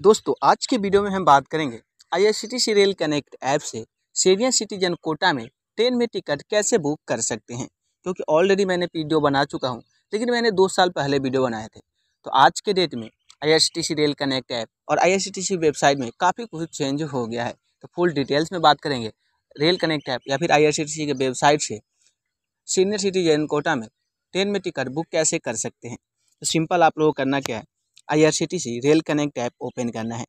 दोस्तों आज के वीडियो में हम बात करेंगे सी रेल कनेक्ट ऐप से सीनियर सिटीजन कोटा में ट्रेन में टिकट कैसे बुक कर सकते हैं क्योंकि ऑलरेडी मैंने वीडियो बना चुका हूँ लेकिन मैंने दो साल पहले वीडियो बनाए थे तो आज के डेट में सी रेल कनेक्ट ऐप और सी वेबसाइट में काफ़ी कुछ चेंज हो गया है तो फुल डिटेल्स में बात करेंगे रेल कनेक्ट ऐप या फिर सी के वेबसाइट से सीनियर सिटीजन कोटा में ट्रेन में टिकट बुक कैसे कर सकते हैं तो सिंपल आप लोगों को करना क्या है I rail connect app open करना है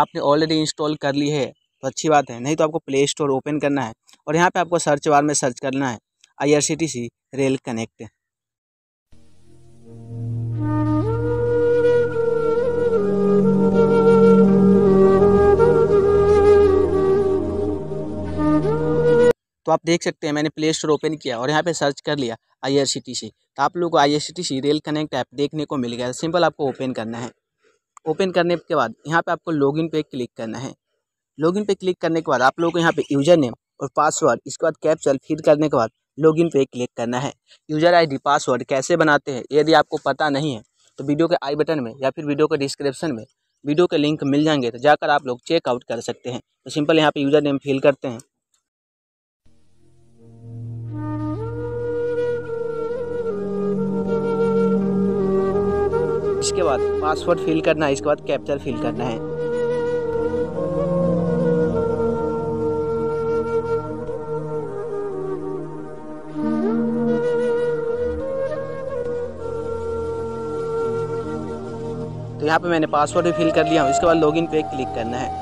आपने ऑलरेडी इंस्टॉल कर ली है तो अच्छी बात है नहीं तो आपको प्ले स्टोर ओपन करना है और यहाँ पे आपको सर्च बार में सर्च करना है आई रेल कनेक्ट आप देख सकते हैं मैंने प्ले स्टोर ओपन किया और यहाँ पे सर्च कर लिया आई आर सी टी सी तो आप लोग को I R C T C rail connect app देखने को मिल गया सिंपल आपको ओपन करना है ओपन करने के बाद यहाँ पे आपको लॉगिन पे क्लिक करना है लॉगिन पे क्लिक करने के बाद आप लोग को यहाँ पे यूजर नेम और पासवर्ड इसके बाद चल फिर करने के बाद लॉगिन पे क्लिक करना है यूजर डी पासवर्ड कैसे बनाते हैं यदि आपको पता नहीं है तो वीडियो के आई बटन में या फिर वीडियो के डिस्क्रिप्शन में वीडियो के लिंक मिल जाएंगे तो जाकर आप लोग चेकआउट कर सकते हैं तो सिंपल यहाँ पे यूजर नेम फिल करते हैं इसके बाद पासवर्ड फिल करना है इसके बाद कैप्चर फिल करना है तो यहाँ पे मैंने पासवर्ड भी फिल कर लिया हूँ इसके बाद लॉगिन पे क्लिक करना है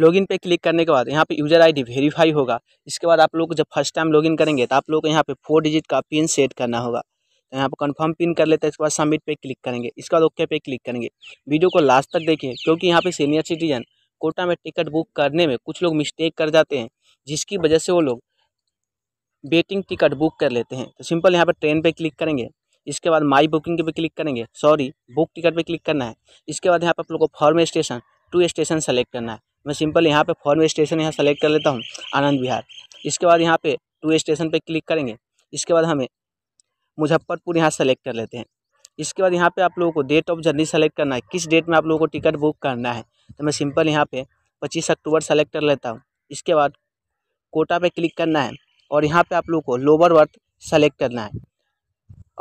लॉगिन पे क्लिक करने के बाद यहाँ पे यूज़र आईडी वेरीफाई होगा इसके बाद आप लोग जब फर्स्ट टाइम लॉगिन करेंगे तो आप लोग को यहाँ पे फोर डिजिट का पिन सेट करना होगा तो यहाँ पर कन्फर्म पिन कर लेते हैं इसके बाद सबमिट पर क्लिक करेंगे इसके बाद ओके पे क्लिक करेंगे वीडियो को लास्ट तक देखिए क्योंकि यहाँ पे सीनियर सिटीजन कोटा में टिकट बुक करने में कुछ लोग मिस्टेक कर जाते हैं जिसकी वजह से वो लोग वेटिंग टिकट बुक कर लेते हैं तो सिंपल यहाँ पर ट्रेन पे क्लिक करेंगे इसके बाद माई बुकिंग पे क्लिक करेंगे सॉरी बुक टिकट पे क्लिक करना है इसके बाद यहाँ पर आप लोग को from station to station select करना है मैं सिंपल यहाँ पे फॉर्म स्टेशन यहाँ सेलेक्ट कर लेता हूँ आनंद विहार इसके बाद यहाँ पे टू स्टेशन पर क्लिक करेंगे इसके बाद हमें मुजफ्फरपुर यहाँ सेलेक्ट कर लेते हैं इसके बाद यहाँ पे आप लोगों को डेट ऑफ जर्नी सेलेक्ट करना है किस डेट में आप लोगों को टिकट बुक करना है तो मैं सिंपल यहाँ पे पच्चीस अक्टूबर सेलेक्ट कर लेता हूँ इसके बाद कोटा पे क्लिक करना है और यहाँ पे आप लोगों को लोअर बर्थ सेलेक्ट करना है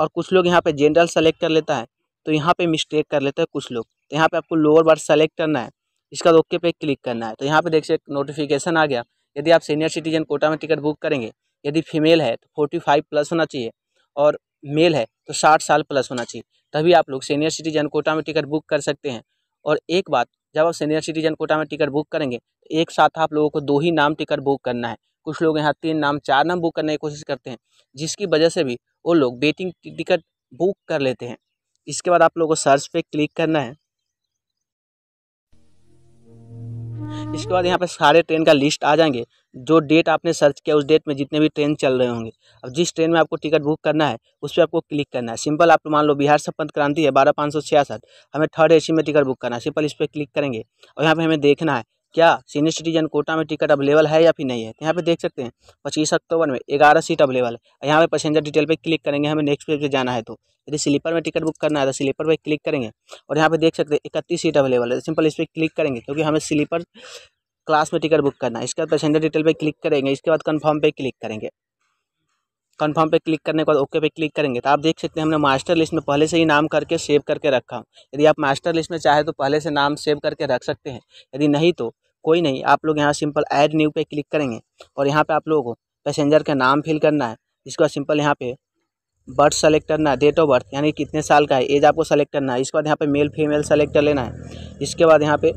और कुछ लोग यहाँ पे जनरल सेलेक्ट कर लेता है तो यहाँ पर मिस्टेक कर लेते हैं कुछ लोग तो यहाँ पर आपको लोअर बर्थ सेलेक्ट करना है इसका ओके पे क्लिक करना है तो यहाँ पर देख सकते नोटिफिकेशन आ गया यदि आप सीनियर सिटीजन कोटा में टिकट बुक करेंगे यदि फीमेल है तो फोर्टी फाइव प्लस होना चाहिए और मेल है तो साठ साल प्लस होना चाहिए तभी आप लोग सीनियर सिटीजन कोटा में टिकट बुक कर सकते हैं और एक बात जब आप सीनियर सिटीजन कोटा में टिकट बुक करेंगे तो एक साथ आप लोगों को दो ही नाम टिकट बुक करना है कुछ लोग यहाँ तीन नाम चार नाम बुक करने की कोशिश करते हैं जिसकी वजह से भी वो लोग वेटिंग टिकट बुक कर लेते हैं इसके बाद आप लोगों को सर्च पे क्लिक करना है इसके बाद यहाँ पे सारे ट्रेन का लिस्ट आ जाएंगे जो डेट आपने सर्च किया उस डेट में जितने भी ट्रेन चल रहे होंगे अब जिस ट्रेन में आपको टिकट बुक करना है उस पर आपको क्लिक करना है सिंपल आप मान लो बिहार पंत क्रांति है बारह पाँच सौ छियासठ हमें थर्ड ए में टिकट बुक करना है सिंपल इस पर क्लिक करेंगे और यहाँ पर हमें देखना है क्या सीनियर सिटीजन कोटा में टिकट अवेलेबल है या फिर नहीं है यहाँ पे देख सकते हैं पच्चीस अक्टूबर में ग्यारह सीट अवेलेबल है यहाँ पर पैसेंजर डिटेल पर क्लिक करेंगे हमें नेक्स्ट पेज पर जाना है तो यदि स्लीपर में टिकट बुक करना है तो स्लीपर पर क्लिक करेंगे और यहाँ पर देख सकते हैं इकतीस सीट अवेलेबल है सिंपल इस पर क्लिक करेंगे क्योंकि हमें स्लीपर क्लास में टिकट बुक करना है इसके बाद पैसेंजर डिटेल पे क्लिक करेंगे इसके बाद कन्फर्म पे क्लिक करेंगे कन्फर्म पे क्लिक करने के बाद ओके पे क्लिक करेंगे तो आप देख सकते हैं हमने मास्टर लिस्ट में पहले से ही नाम करके सेव करके रखा हूँ यदि आप मास्टर लिस्ट में चाहे तो पहले से नाम सेव करके रख सकते हैं यदि नहीं तो कोई नहीं आप लोग यहाँ सिंपल ऐड न्यू पे क्लिक करेंगे और यहाँ पे आप लोगों को पैसेंजर का नाम फिल करना है इसके बाद सिंपल यहाँ पे बर्थ सेलेक्ट करना है डेट ऑफ बर्थ यानी कितने साल का है एज आपको सेलेक्ट करना है इसके बाद यहाँ पे मेल फीमेल सेलेक्ट कर लेना है इसके बाद यहाँ पे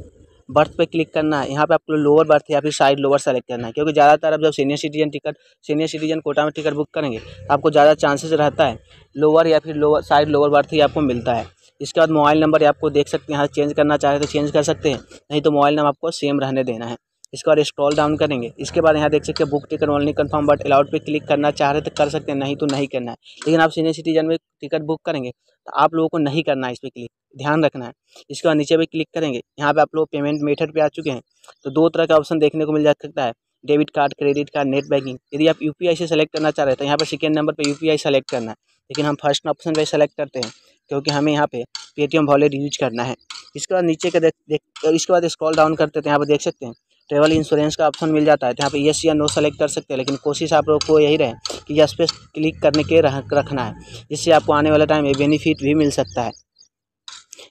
बर्थ पे क्लिक करना है यहाँ पे आपको लोअर बर्थ या फिर साइड लोअर सेलेक्ट करना है क्योंकि ज़्यादातर आप जब senior citizen ticket senior citizen quota में टिकट बुक करेंगे तो आपको ज़्यादा चांसेस रहता है लोअर या फिर लोअर साइड लोअर बर्थ ही आपको मिलता है इसके बाद मोबाइल नंबर आपको देख सकते हैं यहाँ चेंज करना चाहे तो चेंज कर सकते हैं नहीं तो मोबाइल नंबर आपको सेम रहने देना है इसके बाद स्क्रॉल डाउन करेंगे इसके बाद यहाँ देख सकते हैं book ticket only confirm berth allotted पे क्लिक करना चाह रहे तो कर सकते हैं नहीं तो नहीं करना है लेकिन आप सीनियर सिटीजन में टिकट बुक करेंगे तो आप लोगों को नहीं करना है इस पर क्लिक ध्यान रखना है इसके बाद नीचे भी क्लिक करेंगे यहाँ पे आप लोग पेमेंट मेथड पे आ चुके हैं तो दो तरह का ऑप्शन देखने को मिल जा सकता है debit card credit card net banking यदि आप यू से सेलेक्ट करना चाह रहे तो यहाँ पर सेकेंड नंबर पर यू सेलेक्ट करना है लेकिन हम फर्स्ट ऑप्शन पर सेलेक्ट करते हैं क्योंकि हमें यहाँ पे पेटीएम वॉलेट यूज करना है इसके बाद नीचे का देख देख इसके बाद स्क्रॉल डाउन करते हैं तो यहाँ पर देख सकते हैं ट्रेवल इंश्योरेंस का ऑप्शन मिल जाता है तो यहाँ पर येस या नो सेलेक्ट कर सकते हैं लेकिन कोशिश आप लोग को यही रहे कि यस पे क्लिक करने के रह, रखना है जिससे आपको आने वाले टाइम में बेनिफिट भी मिल सकता है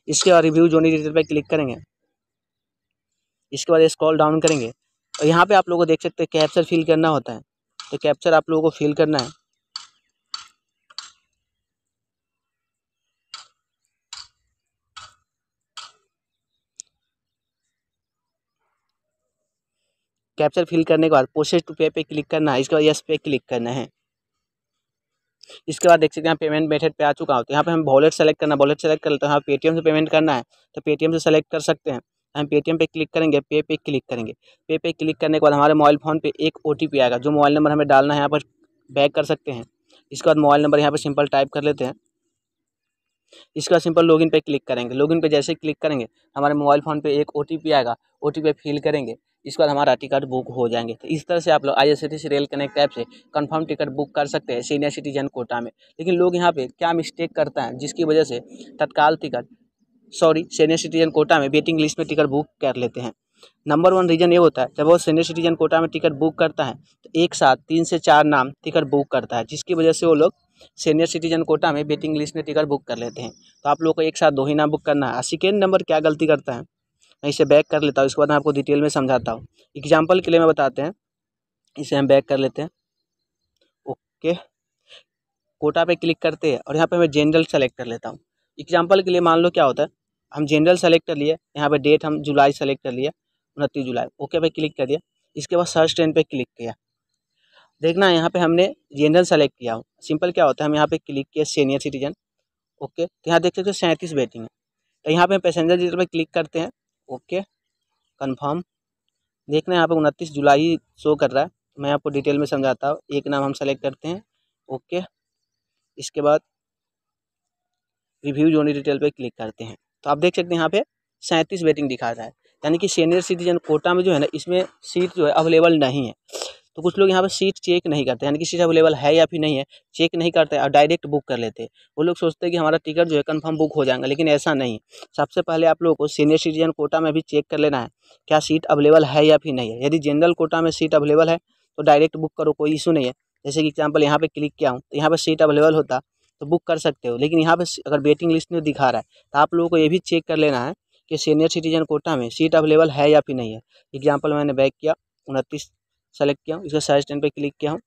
इसके बाद रिव्यू जोनी डिटेल पर क्लिक करेंगे इसके बाद स्क्रॉल डाउन करेंगे और यहाँ पर आप लोग को देख सकते हैं कैप्चर फिल करना होता है तो कैप्चर आप लोगों को फिल करना है कैप्चर फिल करने के बाद प्रोसेस टू पे पे क्लिक करना है इसके बाद यस पे क्लिक करना है इसके बाद देख सकते हैं पेमेंट मेथड पे आ चुका हो तो यहाँ पे हम वॉलेट सेलेक्ट करना वॉलेट सेलेक्ट कर लेते हैं पेटीएम हाँ, से पेमेंट करना है तो पेटीएम से सेलेक्ट कर सकते हैं हम पेटीएम पे क्लिक करेंगे पे पे क्लिक करेंगे पे पे क्लिक करने के बाद हमारे मोबाइल फ़ोन पे एक ओ आएगा जो मोबाइल नंबर हमें डालना है यहाँ पर बैक कर सकते हैं इसके बाद मोबाइल नंबर यहाँ पर सिंपल टाइप कर लेते हैं इसका सिंपल लॉगिन पे क्लिक करेंगे लॉगिन पे जैसे क्लिक करेंगे हमारे मोबाइल फ़ोन पे एक ओ आएगा ओ टी फिल करेंगे इसके बाद हमारा टिकट बुक हो जाएंगे तो इस तरह से आप लोग I S rail connect app से कंफर्म टिकट बुक कर सकते हैं सीनियर सिटीजन कोटा में लेकिन लोग यहाँ पे क्या मिस्टेक करते हैं जिसकी वजह से Tatkal ticket sorry senior citizen quota में वेटिंग लिस्ट में टिकट बुक कर लेते हैं नंबर वन रीज़न ये होता है जब वो सीनियर सिटीजन कोटा में टिकट बुक करता है तो एक साथ तीन से चार नाम टिकट बुक करता है जिसकी वजह से वो लोग सीनियर सिटीजन कोटा में वेटिंग लिस्ट में टिकट बुक कर लेते हैं तो आप लोग को एक साथ दो ही ना बुक करना है सेकेंड नंबर क्या गलती करता है मैं इसे बैक कर लेता हूँ इसके बाद मैं आपको डिटेल में समझाता हूँ एग्जाम्पल के लिए मैं बताते हैं इसे हम बैक कर लेते हैं ओके कोटा पे क्लिक करते हैं और यहाँ पे मैं जनरल सेलेक्ट कर लेता हूँ एग्जाम्पल के लिए मान लो क्या होता है हम जनरल सेलेक्ट कर लिए यहाँ पे डेट हम जुलाई सेलेक्ट कर लिए उनतीस जुलाई ओके पे क्लिक कर दिया इसके बाद सर्च ट्रेन पे क्लिक किया देखना यहाँ पे हमने जनरल सेलेक्ट किया हो सिंपल क्या होता है हम यहाँ पे क्लिक किया सीनियर सिटीजन ओके तो यहाँ देख सकते हो सैंतीस वेटिंग है तो यहाँ पे हम पैसेंजर डिटेल पर क्लिक करते हैं ओके कंफर्म देखना यहाँ पे उनतीस जुलाई शो कर रहा है मैं आपको डिटेल में समझाता हूँ एक नाम हम सेलेक्ट करते हैं ओके इसके बाद रिव्यू जोनी डिटेल पर क्लिक करते हैं तो आप देख सकते हैं यहाँ पर सैंतीस वेटिंग दिखा रहा है यानी कि सीनियर सिटीजन कोटा में जो है ना इसमें सीट जो है अवेलेबल नहीं है तो कुछ लोग यहाँ पर सीट चेक नहीं करते यानी कि सीट अवेलेबल है या फिर नहीं है चेक नहीं करते और डायरेक्ट बुक कर लेते वो लोग सोचते हैं कि हमारा टिकट जो है कन्फर्म बुक हो जाएगा लेकिन ऐसा नहीं सबसे पहले आप लोगों को सीनियर सिटीजन कोटा में भी चेक कर लेना है क्या सीट अवेलेबल है या फिर नहीं है यदि जनरल कोटा में सीट अवेलेबल है तो डायरेक्ट बुक करो कोई इशू नहीं है जैसे कि एग्जाम्पल यहाँ पर क्लिक किया हूँ तो यहाँ पर सीट अवेलेबल होता तो बुक कर सकते हो लेकिन यहाँ पर अगर वेटिंग लिस्ट में दिखा रहा है तो आप लोगों को ये भी चेक कर लेना है कि सीनियर सिटीजन कोटा में सीट अवेलेबल है या फिर नहीं है एग्जाम्पल मैंने बैक किया उनतीस सेलेक्ट किया हूँ इसका साइज टेन पर क्लिक किया हूँ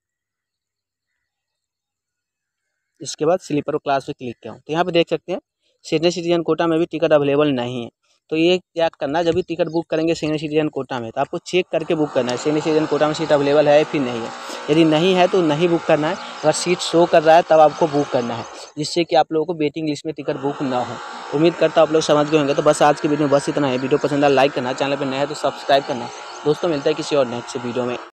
इसके बाद स्लीपर क्लास पे क्लिक किया हूँ तो यहाँ पे देख सकते हैं सीनियर सिटीजन कोटा में भी टिकट अवेलेबल नहीं है तो ये क्या करना है जब भी टिकट बुक करेंगे सीनियर सिटीजन कोटा में तो आपको चेक करके बुक करना है सीनियर सिटीजन कोटा में सीट अवेलेबल है फिर नहीं है यदि नहीं है तो नहीं बुक करना है अगर सीट शो कर रहा है तब आपको बुक करना है जिससे कि आप लोगों को वेटिंग लिस्ट में टिकट बुक ना हो उम्मीद करता हूँ आप लोग समझ गए होंगे तो बस आज की वीडियो में बस इतना है वीडियो पसंद आया लाइक करना चैनल पर नया है तो सब्सक्राइब करना दोस्तों मिलता है किसी और नेक्स्ट वीडियो में